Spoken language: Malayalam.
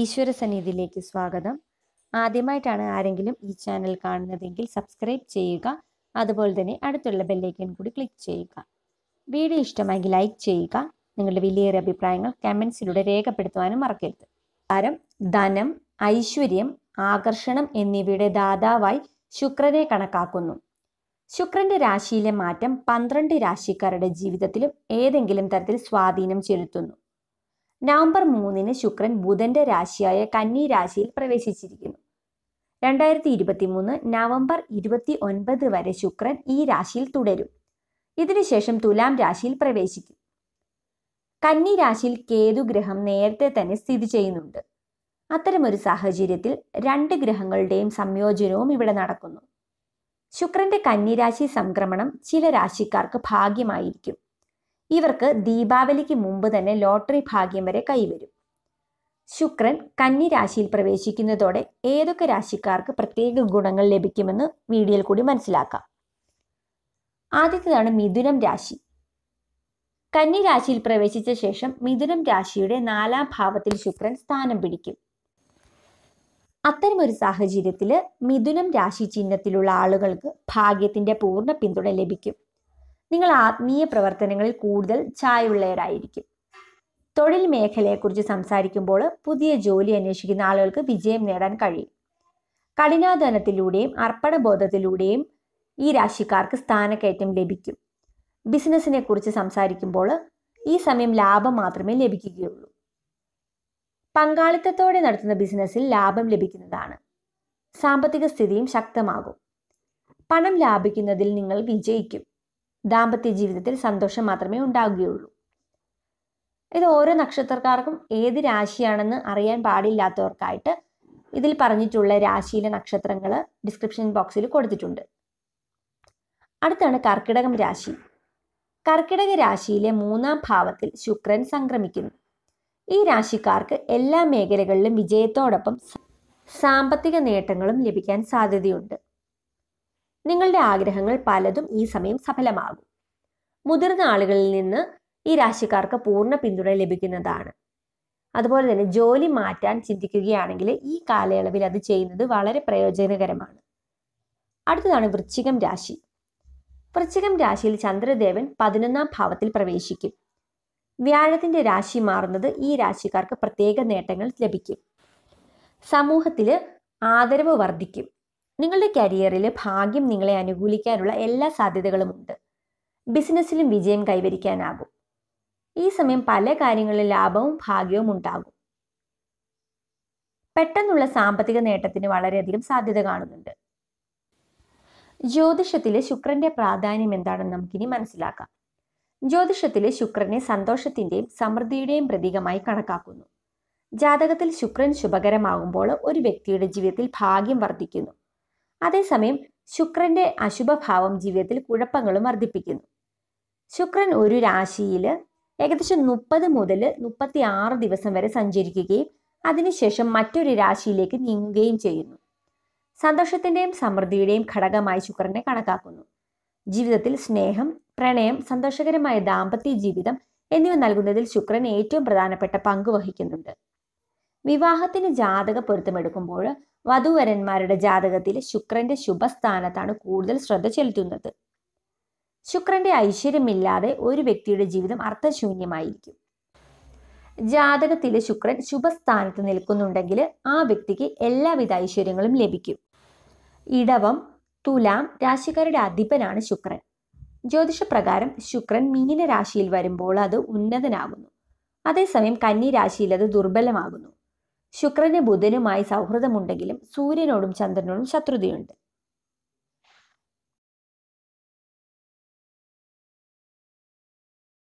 ഈശ്വര സന്നിധിയിലേക്ക് സ്വാഗതം ആദ്യമായിട്ടാണ് ആരെങ്കിലും ഈ ചാനൽ കാണുന്നതെങ്കിൽ സബ്സ്ക്രൈബ് ചെയ്യുക അതുപോലെ തന്നെ അടുത്തുള്ള ബെല്ലൈക്കൻ കൂടി ക്ലിക്ക് ചെയ്യുക വീഡിയോ ഇഷ്ടമായെങ്കിൽ ലൈക്ക് ചെയ്യുക നിങ്ങളുടെ വലിയൊരു അഭിപ്രായങ്ങൾ കമൻസിലൂടെ രേഖപ്പെടുത്തുവാനും മറക്കരുത് കാരം ധനം ഐശ്വര്യം ആകർഷണം എന്നിവയുടെ ദാതാവായി ശുക്രനെ കണക്കാക്കുന്നു ശുക്രന്റെ രാശിയിലെ മാറ്റം പന്ത്രണ്ട് രാശിക്കാരുടെ ജീവിതത്തിലും ഏതെങ്കിലും തരത്തിൽ സ്വാധീനം ചെലുത്തുന്നു നവംബർ മൂന്നിന് ശുക്രൻ ബുധന്റെ രാശിയായ കന്നി രാശിയിൽ പ്രവേശിച്ചിരിക്കുന്നു രണ്ടായിരത്തി ഇരുപത്തി മൂന്ന് നവംബർ ഇരുപത്തി ഒൻപത് വരെ ശുക്രൻ ഈ രാശിയിൽ തുടരും ഇതിനുശേഷം തുലാം രാശിയിൽ പ്രവേശിക്കും കന്നി രാശിയിൽ കേതു ഗ്രഹം നേരത്തെ തന്നെ സ്ഥിതി ചെയ്യുന്നുണ്ട് അത്തരമൊരു സാഹചര്യത്തിൽ രണ്ട് ഗ്രഹങ്ങളുടെയും സംയോജനവും ഇവിടെ നടക്കുന്നു ശുക്രന്റെ കന്നിരാശി സംക്രമണം ചില രാശിക്കാർക്ക് ഭാഗ്യമായിരിക്കും ഇവർക്ക് ദീപാവലിക്ക് മുമ്പ് തന്നെ ലോട്ടറി ഭാഗ്യം വരെ കൈവരും ശുക്രൻ കന്നി രാശിയിൽ പ്രവേശിക്കുന്നതോടെ ഏതൊക്കെ രാശിക്കാർക്ക് പ്രത്യേക ഗുണങ്ങൾ ലഭിക്കുമെന്ന് വീഡിയോയിൽ കൂടി മനസ്സിലാക്കാം ആദ്യത്തേതാണ് മിഥുനം രാശി കന്നി രാശിയിൽ പ്രവേശിച്ച ശേഷം മിഥുനം രാശിയുടെ നാലാം ഭാവത്തിൽ ശുക്രൻ സ്ഥാനം പിടിക്കും അത്തരമൊരു സാഹചര്യത്തിൽ മിഥുനം രാശി ചിഹ്നത്തിലുള്ള ആളുകൾക്ക് ഭാഗ്യത്തിന്റെ പൂർണ്ണ പിന്തുണ ലഭിക്കും നിങ്ങൾ ആത്മീയ പ്രവർത്തനങ്ങളിൽ കൂടുതൽ ചായവുള്ളവരായിരിക്കും തൊഴിൽ മേഖലയെക്കുറിച്ച് സംസാരിക്കുമ്പോൾ പുതിയ ജോലി അന്വേഷിക്കുന്ന ആളുകൾക്ക് വിജയം നേടാൻ കഴിയും കഠിനാധ്വാനത്തിലൂടെയും അർപ്പണബോധത്തിലൂടെയും ഈ രാശിക്കാർക്ക് സ്ഥാനക്കയറ്റം ലഭിക്കും ബിസിനസ്സിനെ കുറിച്ച് സംസാരിക്കുമ്പോൾ ഈ സമയം ലാഭം മാത്രമേ ലഭിക്കുകയുള്ളൂ പങ്കാളിത്തത്തോടെ നടത്തുന്ന ബിസിനസ്സിൽ ലാഭം ലഭിക്കുന്നതാണ് സാമ്പത്തിക സ്ഥിതിയും ശക്തമാകും പണം ലാഭിക്കുന്നതിൽ നിങ്ങൾ വിജയിക്കും ദാമ്പത്യ ജീവിതത്തിൽ സന്തോഷം മാത്രമേ ഉണ്ടാവുകയുള്ളൂ ഇത് ഓരോ നക്ഷത്രക്കാർക്കും ഏത് രാശിയാണെന്ന് അറിയാൻ പാടില്ലാത്തവർക്കായിട്ട് ഇതിൽ പറഞ്ഞിട്ടുള്ള രാശിയിലെ നക്ഷത്രങ്ങൾ ഡിസ്ക്രിപ്ഷൻ ബോക്സിൽ കൊടുത്തിട്ടുണ്ട് അടുത്താണ് കർക്കിടകം രാശി കർക്കിടക രാശിയിലെ മൂന്നാം ഭാവത്തിൽ ശുക്രൻ സംക്രമിക്കുന്നു ഈ രാശിക്കാർക്ക് എല്ലാ മേഖലകളിലും വിജയത്തോടൊപ്പം സാമ്പത്തിക നേട്ടങ്ങളും ലഭിക്കാൻ സാധ്യതയുണ്ട് നിങ്ങളുടെ ആഗ്രഹങ്ങൾ പലതും ഈ സമയം സഫലമാകും മുതിർന്ന ആളുകളിൽ നിന്ന് ഈ രാശിക്കാർക്ക് പൂർണ്ണ പിന്തുണ ലഭിക്കുന്നതാണ് അതുപോലെ തന്നെ ജോലി മാറ്റാൻ ചിന്തിക്കുകയാണെങ്കിൽ ഈ കാലയളവിൽ അത് ചെയ്യുന്നത് വളരെ പ്രയോജനകരമാണ് അടുത്തതാണ് വൃശ്ചികം രാശി വൃശ്ചികം രാശിയിൽ ചന്ദ്രദേവൻ പതിനൊന്നാം ഭാവത്തിൽ പ്രവേശിക്കും വ്യാഴത്തിന്റെ രാശി മാറുന്നത് ഈ രാശിക്കാർക്ക് പ്രത്യേക നേട്ടങ്ങൾ ലഭിക്കും സമൂഹത്തിൽ ആദരവ് വർദ്ധിക്കും നിങ്ങളുടെ കരിയറിൽ ഭാഗ്യം നിങ്ങളെ അനുകൂലിക്കാനുള്ള എല്ലാ സാധ്യതകളും ഉണ്ട് ബിസിനസ്സിലും വിജയം കൈവരിക്കാനാകും ഈ സമയം പല കാര്യങ്ങളിൽ ലാഭവും ഭാഗ്യവും ഉണ്ടാകും പെട്ടെന്നുള്ള സാമ്പത്തിക നേട്ടത്തിന് വളരെയധികം സാധ്യത കാണുന്നുണ്ട് ജ്യോതിഷത്തിലെ ശുക്രന്റെ പ്രാധാന്യം എന്താണെന്ന് നമുക്കിനി മനസ്സിലാക്കാം ജ്യോതിഷത്തിലെ ശുക്രനെ സന്തോഷത്തിന്റെയും സമൃദ്ധിയുടെയും പ്രതീകമായി കണക്കാക്കുന്നു ജാതകത്തിൽ ശുക്രൻ ശുഭകരമാകുമ്പോൾ ഒരു വ്യക്തിയുടെ ജീവിതത്തിൽ ഭാഗ്യം വർദ്ധിക്കുന്നു അതേസമയം ശുക്രന്റെ അശുഭഭാവം ജീവിതത്തിൽ കുഴപ്പങ്ങളും വർദ്ധിപ്പിക്കുന്നു ശുക്രൻ ഒരു രാശിയിൽ ഏകദേശം മുപ്പത് മുതൽ മുപ്പത്തി ആറ് ദിവസം വരെ സഞ്ചരിക്കുകയും അതിനുശേഷം മറ്റൊരു രാശിയിലേക്ക് നീങ്ങുകയും ചെയ്യുന്നു സന്തോഷത്തിന്റെയും സമൃദ്ധിയുടെയും ഘടകമായി ശുക്രനെ കണക്കാക്കുന്നു ജീവിതത്തിൽ സ്നേഹം പ്രണയം സന്തോഷകരമായ ദാമ്പത്യ ജീവിതം എന്നിവ നൽകുന്നതിൽ ശുക്രൻ ഏറ്റവും പ്രധാനപ്പെട്ട പങ്ക് വഹിക്കുന്നുണ്ട് വിവാഹത്തിന് ജാതക പൊരുത്തമെടുക്കുമ്പോൾ വധുവരന്മാരുടെ ജാതകത്തിൽ ശുക്രന്റെ ശുഭസ്ഥാനത്താണ് കൂടുതൽ ശ്രദ്ധ ചെലുത്തുന്നത് ശുക്രന്റെ ഐശ്വര്യമില്ലാതെ ഒരു വ്യക്തിയുടെ ജീവിതം അർത്ഥശൂന്യമായിരിക്കും ജാതകത്തിലെ ശുക്രൻ ശുഭസ്ഥാനത്ത് നിൽക്കുന്നുണ്ടെങ്കിൽ ആ വ്യക്തിക്ക് എല്ലാവിധ ഐശ്വര്യങ്ങളും ലഭിക്കും ഇടവം തുലാം രാശിക്കാരുടെ അധിപനാണ് ശുക്രൻ ജ്യോതിഷപ്രകാരം ശുക്രൻ മീനരാശിയിൽ വരുമ്പോൾ അത് ഉന്നതനാകുന്നു അതേസമയം കന്നി രാശിയിൽ അത് ദുർബലമാകുന്നു ശുക്രന് ബുധനുമായി സൗഹൃദമുണ്ടെങ്കിലും സൂര്യനോടും ചന്ദ്രനോടും ശത്രുതയുണ്ട്